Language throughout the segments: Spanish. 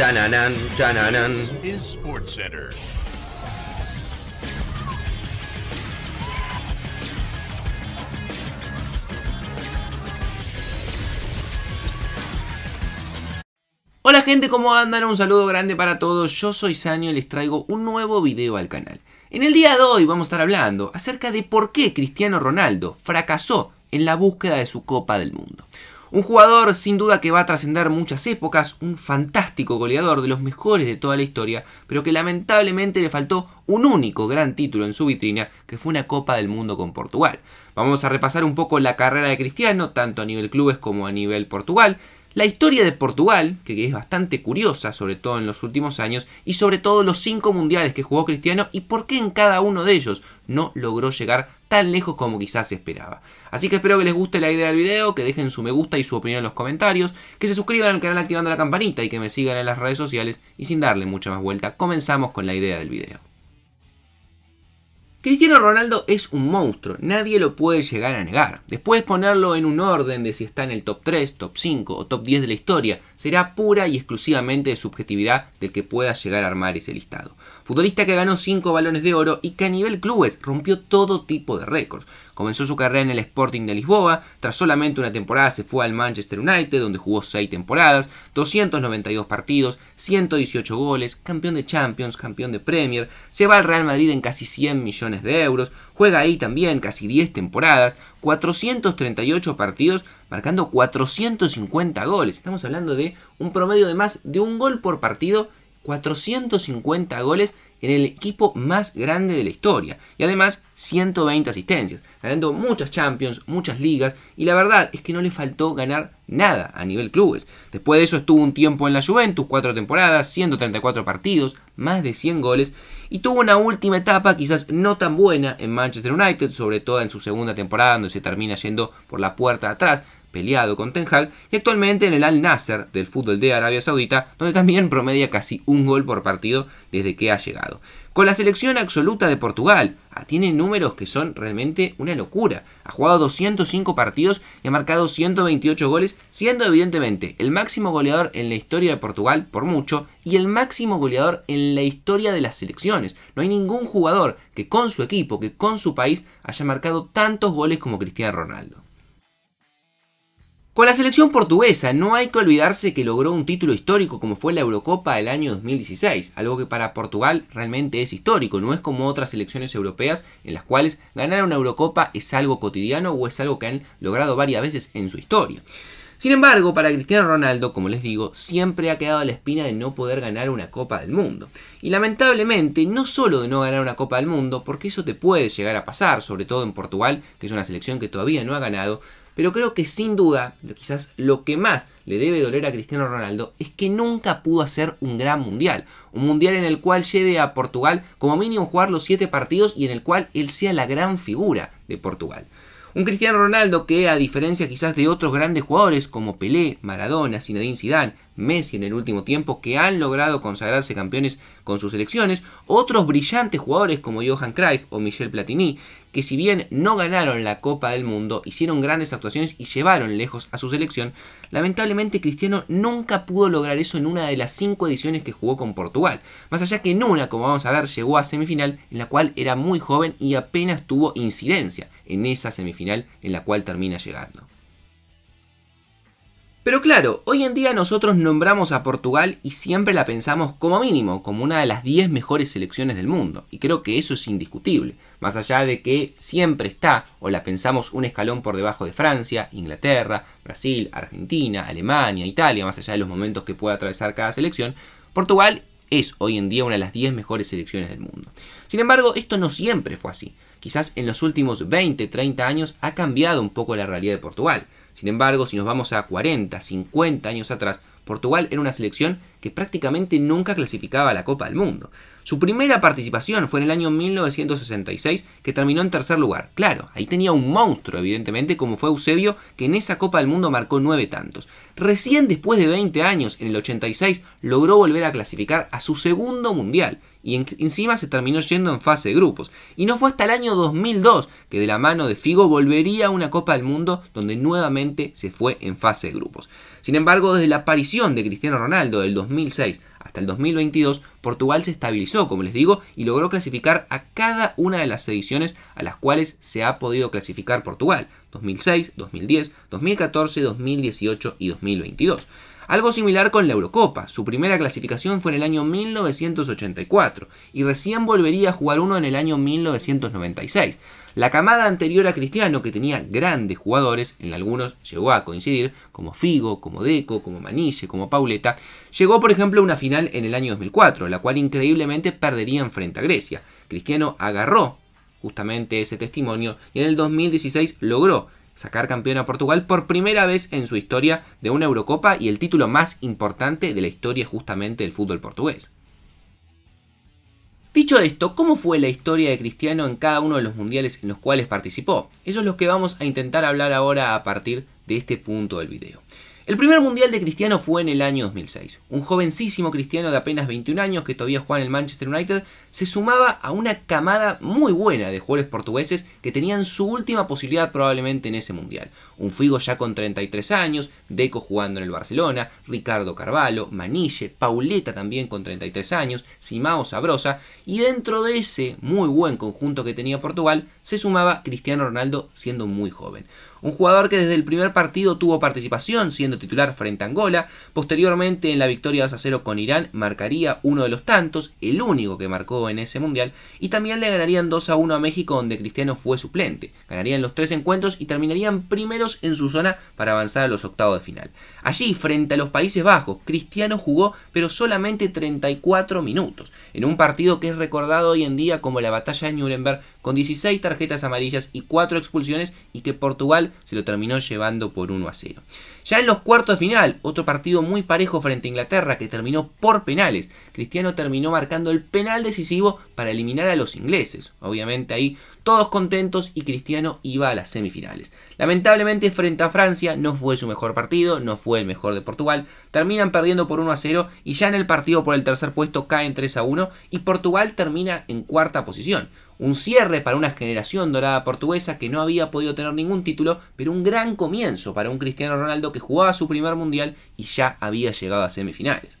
Chananan, chananan. Hola gente, ¿cómo andan? Un saludo grande para todos. Yo soy Sanio y les traigo un nuevo video al canal. En el día de hoy vamos a estar hablando acerca de por qué Cristiano Ronaldo fracasó en la búsqueda de su Copa del Mundo. Un jugador sin duda que va a trascender muchas épocas, un fantástico goleador de los mejores de toda la historia, pero que lamentablemente le faltó un único gran título en su vitrina, que fue una Copa del Mundo con Portugal. Vamos a repasar un poco la carrera de Cristiano, tanto a nivel clubes como a nivel Portugal. La historia de Portugal, que es bastante curiosa, sobre todo en los últimos años, y sobre todo los cinco mundiales que jugó Cristiano y por qué en cada uno de ellos no logró llegar tan lejos como quizás se esperaba. Así que espero que les guste la idea del video, que dejen su me gusta y su opinión en los comentarios, que se suscriban al canal activando la campanita y que me sigan en las redes sociales y sin darle mucha más vuelta comenzamos con la idea del video. Cristiano Ronaldo es un monstruo, nadie lo puede llegar a negar. Después ponerlo en un orden de si está en el top 3, top 5 o top 10 de la historia, será pura y exclusivamente de subjetividad del que pueda llegar a armar ese listado. Futbolista que ganó 5 balones de oro y que a nivel clubes rompió todo tipo de récords. Comenzó su carrera en el Sporting de Lisboa, tras solamente una temporada se fue al Manchester United, donde jugó 6 temporadas, 292 partidos, 118 goles, campeón de Champions, campeón de Premier, se va al Real Madrid en casi 100 millones de euros, juega ahí también casi 10 temporadas, 438 partidos marcando 450 goles. Estamos hablando de un promedio de más de un gol por partido, 450 goles en el equipo más grande de la historia. Y además 120 asistencias, ganando muchas Champions, muchas ligas, y la verdad es que no le faltó ganar nada a nivel clubes. Después de eso estuvo un tiempo en la Juventus, cuatro temporadas, 134 partidos, más de 100 goles, y tuvo una última etapa quizás no tan buena en Manchester United, sobre todo en su segunda temporada donde se termina yendo por la puerta atrás, peleado con Ten Hag, y actualmente en el Al Nasser del fútbol de Arabia Saudita, donde también promedia casi un gol por partido desde que ha llegado. Con la selección absoluta de Portugal, ah, tiene números que son realmente una locura. Ha jugado 205 partidos y ha marcado 128 goles, siendo evidentemente el máximo goleador en la historia de Portugal por mucho y el máximo goleador en la historia de las selecciones. No hay ningún jugador que con su equipo, que con su país haya marcado tantos goles como Cristiano Ronaldo. Con la selección portuguesa no hay que olvidarse que logró un título histórico como fue la Eurocopa del año 2016, algo que para Portugal realmente es histórico, no es como otras selecciones europeas en las cuales ganar una Eurocopa es algo cotidiano o es algo que han logrado varias veces en su historia. Sin embargo, para Cristiano Ronaldo, como les digo, siempre ha quedado la espina de no poder ganar una Copa del Mundo. Y lamentablemente, no solo de no ganar una Copa del Mundo, porque eso te puede llegar a pasar, sobre todo en Portugal, que es una selección que todavía no ha ganado, pero creo que sin duda, quizás lo que más le debe doler a Cristiano Ronaldo es que nunca pudo hacer un gran mundial. Un mundial en el cual lleve a Portugal como mínimo jugar los 7 partidos y en el cual él sea la gran figura de Portugal. Un Cristiano Ronaldo que, a diferencia quizás de otros grandes jugadores como Pelé, Maradona, Zinedine Zidane, Messi en el último tiempo, que han logrado consagrarse campeones con sus selecciones, otros brillantes jugadores como Johan Cruyff o Michel Platini, que si bien no ganaron la Copa del Mundo, hicieron grandes actuaciones y llevaron lejos a su selección, lamentablemente Cristiano nunca pudo lograr eso en una de las cinco ediciones que jugó con Portugal, más allá que en una, como vamos a ver, llegó a semifinal, en la cual era muy joven y apenas tuvo incidencia en esa semifinal en la cual termina llegando. Pero claro, hoy en día nosotros nombramos a Portugal y siempre la pensamos como mínimo, como una de las 10 mejores selecciones del mundo. Y creo que eso es indiscutible, más allá de que siempre está o la pensamos un escalón por debajo de Francia, Inglaterra, Brasil, Argentina, Alemania, Italia, más allá de los momentos que pueda atravesar cada selección, Portugal es hoy en día una de las 10 mejores selecciones del mundo. Sin embargo, esto no siempre fue así. Quizás en los últimos 20, 30 años ha cambiado un poco la realidad de Portugal. Sin embargo, si nos vamos a 40, 50 años atrás, Portugal era una selección que prácticamente nunca clasificaba a la Copa del Mundo. Su primera participación fue en el año 1966, que terminó en tercer lugar. Claro, ahí tenía un monstruo, evidentemente, como fue Eusebio, que en esa Copa del Mundo marcó nueve tantos. Recién después de 20 años, en el 86, logró volver a clasificar a su segundo mundial y encima se terminó yendo en fase de grupos. Y no fue hasta el año 2002 que de la mano de Figo volvería a una Copa del Mundo donde nuevamente se fue en fase de grupos. Sin embargo, desde la aparición de Cristiano Ronaldo del 2006 hasta el 2022, Portugal se estabilizó, como les digo, y logró clasificar a cada una de las ediciones a las cuales se ha podido clasificar Portugal, 2006, 2010, 2014, 2018 y 2022. Algo similar con la Eurocopa, su primera clasificación fue en el año 1984 y recién volvería a jugar uno en el año 1996. La camada anterior a Cristiano, que tenía grandes jugadores, en algunos llegó a coincidir, como Figo, como Deco, como Manille, como Pauleta, llegó por ejemplo a una final en el año 2004, la cual increíblemente perdería frente a Grecia. Cristiano agarró justamente ese testimonio y en el 2016 logró sacar campeón a Portugal por primera vez en su historia de una Eurocopa y el título más importante de la historia justamente del fútbol portugués. Dicho esto, ¿cómo fue la historia de Cristiano en cada uno de los mundiales en los cuales participó? Eso es lo que vamos a intentar hablar ahora a partir de este punto del video. El primer mundial de Cristiano fue en el año 2006. Un jovencísimo Cristiano de apenas 21 años que todavía juega en el Manchester United se sumaba a una camada muy buena de jugadores portugueses que tenían su última posibilidad probablemente en ese mundial. Un Figo ya con 33 años, Deco jugando en el Barcelona, Ricardo Carvalho, Manille, Pauleta también con 33 años, Simao Sabrosa, y dentro de ese muy buen conjunto que tenía Portugal, se sumaba Cristiano Ronaldo siendo muy joven. Un jugador que desde el primer partido tuvo participación, siendo titular frente a Angola. Posteriormente, en la victoria 2 a 0 con Irán, marcaría uno de los tantos, el único que marcó en ese mundial. Y también le ganarían 2 a 1 a México, donde Cristiano fue suplente. Ganarían los tres encuentros y terminarían primeros en su zona para avanzar a los octavos de final. Allí, frente a los Países Bajos, Cristiano jugó, pero solamente 34 minutos, en un partido que es recordado hoy en día como la batalla de Nuremberg, con 16 tarjetas amarillas y 4 expulsiones, y que Portugal se lo terminó llevando por 1 a 0. Ya en los cuartos de final, otro partido muy parejo frente a Inglaterra que terminó por penales. Cristiano terminó marcando el penal decisivo para eliminar a los ingleses. Obviamente ahí todos contentos y Cristiano iba a las semifinales. Lamentablemente frente a Francia no fue su mejor partido, no fue el mejor de Portugal. Terminan perdiendo por 1 a 0 y ya en el partido por el tercer puesto caen 3 a 1 y Portugal termina en cuarta posición un cierre para una generación dorada portuguesa que no había podido tener ningún título, pero un gran comienzo para un Cristiano Ronaldo que jugaba su primer mundial y ya había llegado a semifinales.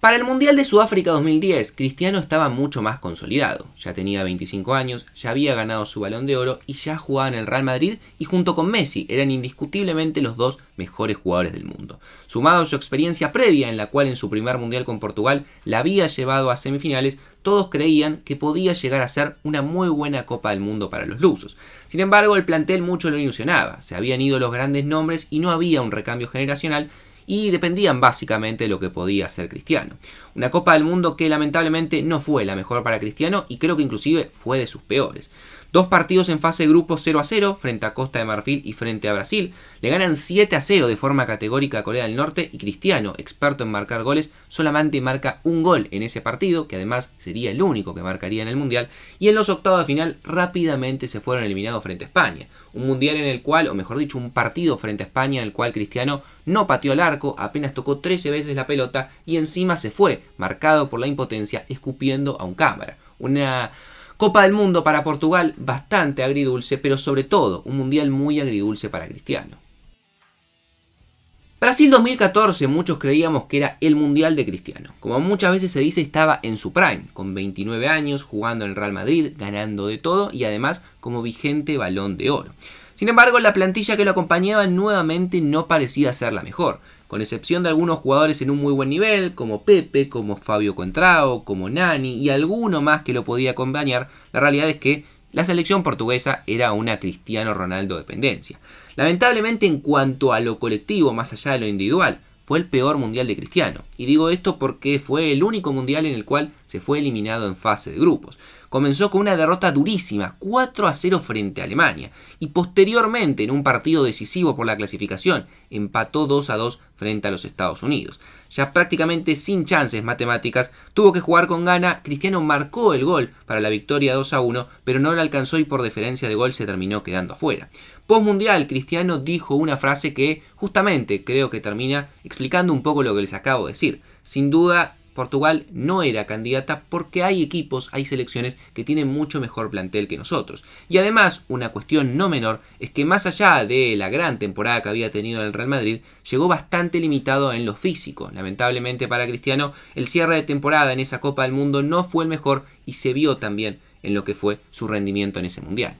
Para el Mundial de Sudáfrica 2010, Cristiano estaba mucho más consolidado. Ya tenía 25 años, ya había ganado su balón de oro y ya jugaba en el Real Madrid y junto con Messi eran indiscutiblemente los dos mejores jugadores del mundo. Sumado a su experiencia previa en la cual en su primer Mundial con Portugal la había llevado a semifinales, todos creían que podía llegar a ser una muy buena Copa del Mundo para los lusos. Sin embargo, el plantel mucho lo ilusionaba. Se habían ido los grandes nombres y no había un recambio generacional y dependían básicamente de lo que podía hacer Cristiano. Una Copa del Mundo que lamentablemente no fue la mejor para Cristiano y creo que inclusive fue de sus peores. Dos partidos en fase de 0 a 0 frente a Costa de Marfil y frente a Brasil. Le ganan 7 a 0 de forma categórica a Corea del Norte y Cristiano, experto en marcar goles, solamente marca un gol en ese partido, que además sería el único que marcaría en el Mundial. Y en los octavos de final rápidamente se fueron eliminados frente a España. Un Mundial en el cual, o mejor dicho, un partido frente a España en el cual Cristiano no pateó el arco, apenas tocó 13 veces la pelota y encima se fue, marcado por la impotencia, escupiendo a un cámara. Una Copa del Mundo para Portugal bastante agridulce, pero sobre todo un mundial muy agridulce para Cristiano. Brasil 2014 muchos creíamos que era el mundial de Cristiano. Como muchas veces se dice, estaba en su prime, con 29 años, jugando en el Real Madrid, ganando de todo y además como vigente balón de oro. Sin embargo, la plantilla que lo acompañaba nuevamente no parecía ser la mejor con excepción de algunos jugadores en un muy buen nivel, como Pepe, como Fabio Contrao, como Nani y alguno más que lo podía acompañar, la realidad es que la selección portuguesa era una Cristiano Ronaldo dependencia. Lamentablemente en cuanto a lo colectivo, más allá de lo individual, fue el peor mundial de Cristiano. Y digo esto porque fue el único mundial en el cual se fue eliminado en fase de grupos. Comenzó con una derrota durísima, 4 a 0 frente a Alemania, y posteriormente en un partido decisivo por la clasificación, empató 2 a 2 frente a los Estados Unidos. Ya prácticamente sin chances matemáticas, tuvo que jugar con gana, Cristiano marcó el gol para la victoria 2 a 1, pero no lo alcanzó y por diferencia de gol se terminó quedando afuera. Post mundial, Cristiano dijo una frase que justamente creo que termina explicando un poco lo que les acabo de decir. Sin duda, Portugal no era candidata porque hay equipos, hay selecciones que tienen mucho mejor plantel que nosotros. Y además, una cuestión no menor es que más allá de la gran temporada que había tenido el Real Madrid, llegó bastante limitado en lo físico. Lamentablemente para Cristiano, el cierre de temporada en esa Copa del Mundo no fue el mejor y se vio también en lo que fue su rendimiento en ese mundial.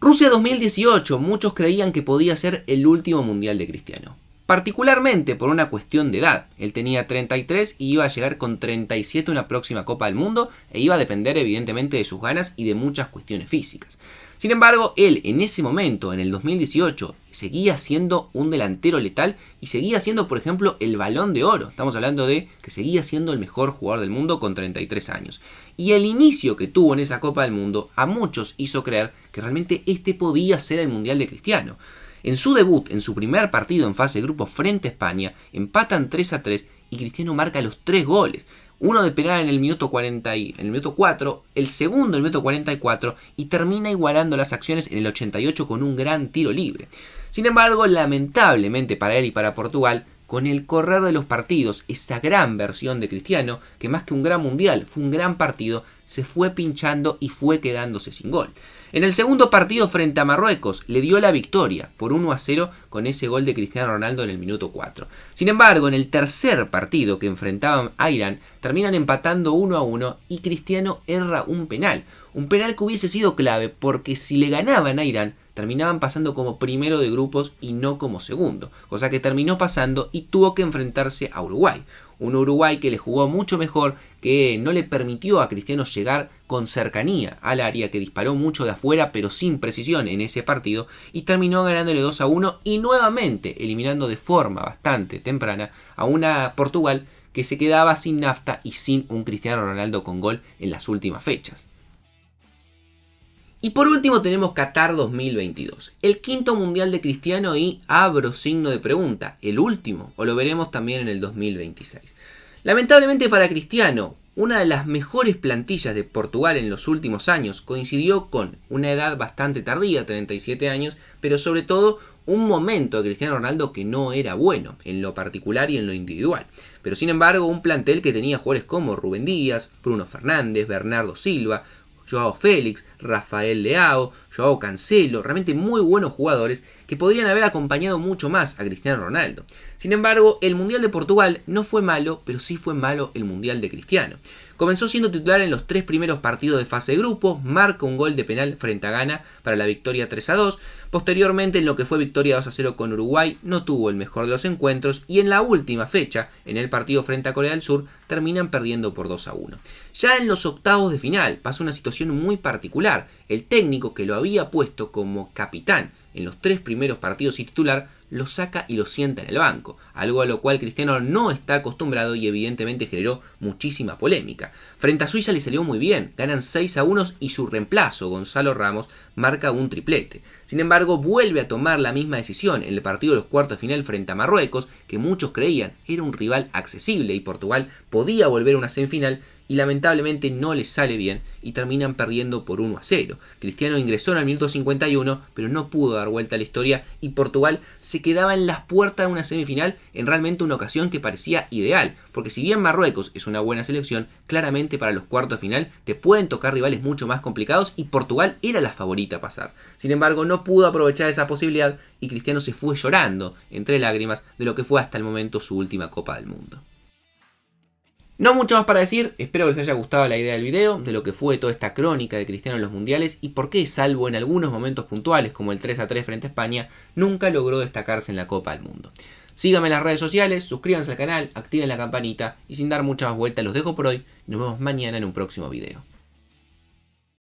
Rusia 2018, muchos creían que podía ser el último mundial de Cristiano particularmente por una cuestión de edad. Él tenía 33 y iba a llegar con 37 una próxima Copa del Mundo e iba a depender evidentemente de sus ganas y de muchas cuestiones físicas. Sin embargo, él en ese momento, en el 2018, seguía siendo un delantero letal y seguía siendo, por ejemplo, el balón de oro. Estamos hablando de que seguía siendo el mejor jugador del mundo con 33 años. Y el inicio que tuvo en esa Copa del Mundo a muchos hizo creer que realmente este podía ser el Mundial de Cristiano. En su debut, en su primer partido en fase de grupo frente a España, empatan 3 a 3 y Cristiano marca los 3 goles. Uno de penal en el minuto 40 en el minuto 4, el segundo en el minuto 44 y termina igualando las acciones en el 88 con un gran tiro libre. Sin embargo, lamentablemente para él y para Portugal, con el correr de los partidos, esa gran versión de Cristiano, que más que un gran mundial, fue un gran partido, se fue pinchando y fue quedándose sin gol. En el segundo partido frente a Marruecos le dio la victoria por 1 a 0 con ese gol de Cristiano Ronaldo en el minuto 4. Sin embargo, en el tercer partido que enfrentaban a Irán, terminan empatando 1 a 1 y Cristiano erra un penal. Un penal que hubiese sido clave porque si le ganaban a Irán, Terminaban pasando como primero de grupos y no como segundo, cosa que terminó pasando y tuvo que enfrentarse a Uruguay. Un Uruguay que le jugó mucho mejor, que no le permitió a Cristiano llegar con cercanía al área, que disparó mucho de afuera pero sin precisión en ese partido y terminó ganándole 2 a 1 y nuevamente eliminando de forma bastante temprana a una Portugal que se quedaba sin nafta y sin un Cristiano Ronaldo con gol en las últimas fechas. Y por último tenemos Qatar 2022, el quinto mundial de Cristiano y abro signo de pregunta, el último, o lo veremos también en el 2026. Lamentablemente para Cristiano, una de las mejores plantillas de Portugal en los últimos años coincidió con una edad bastante tardía, 37 años, pero sobre todo un momento de Cristiano Ronaldo que no era bueno, en lo particular y en lo individual. Pero sin embargo, un plantel que tenía jugadores como Rubén Díaz, Bruno Fernández, Bernardo Silva, Joao Félix, Rafael Leao, Joao Cancelo, realmente muy buenos jugadores que podrían haber acompañado mucho más a Cristiano Ronaldo. Sin embargo, el Mundial de Portugal no fue malo, pero sí fue malo el Mundial de Cristiano. Comenzó siendo titular en los tres primeros partidos de fase de grupo, marca un gol de penal frente a Ghana para la victoria 3 a 2. Posteriormente, en lo que fue victoria 2 a 0 con Uruguay, no tuvo el mejor de los encuentros y en la última fecha, en el partido frente a Corea del Sur, terminan perdiendo por 2 a 1. Ya en los octavos de final pasa una situación muy particular. El técnico que lo había puesto como capitán en los tres primeros partidos y titular, lo saca y lo sienta en el banco, algo a lo cual Cristiano no está acostumbrado y evidentemente generó muchísima polémica. Frente a Suiza le salió muy bien, ganan 6 a 1 y su reemplazo, Gonzalo Ramos, marca un triplete. Sin embargo, vuelve a tomar la misma decisión en el partido de los cuartos de final frente a Marruecos, que muchos creían era un rival accesible y Portugal podía volver a una semifinal y lamentablemente no les sale bien y terminan perdiendo por 1 a 0. Cristiano ingresó en el minuto 51, pero no pudo dar vuelta a la historia y Portugal se quedaba en las puertas de una semifinal en realmente una ocasión que parecía ideal, porque si bien Marruecos es una buena selección, claramente para los cuartos de final te pueden tocar rivales mucho más complicados y Portugal era la favorita pasar. Sin embargo, no pudo aprovechar esa posibilidad y Cristiano se fue llorando, entre lágrimas, de lo que fue hasta el momento su última Copa del Mundo. No mucho más para decir, espero que les haya gustado la idea del video, de lo que fue toda esta crónica de Cristiano en los mundiales y por qué, salvo en algunos momentos puntuales como el 3 a 3 frente a España, nunca logró destacarse en la Copa del Mundo. Síganme en las redes sociales, suscríbanse al canal, activen la campanita y sin dar muchas vueltas los dejo por hoy. Nos vemos mañana en un próximo video.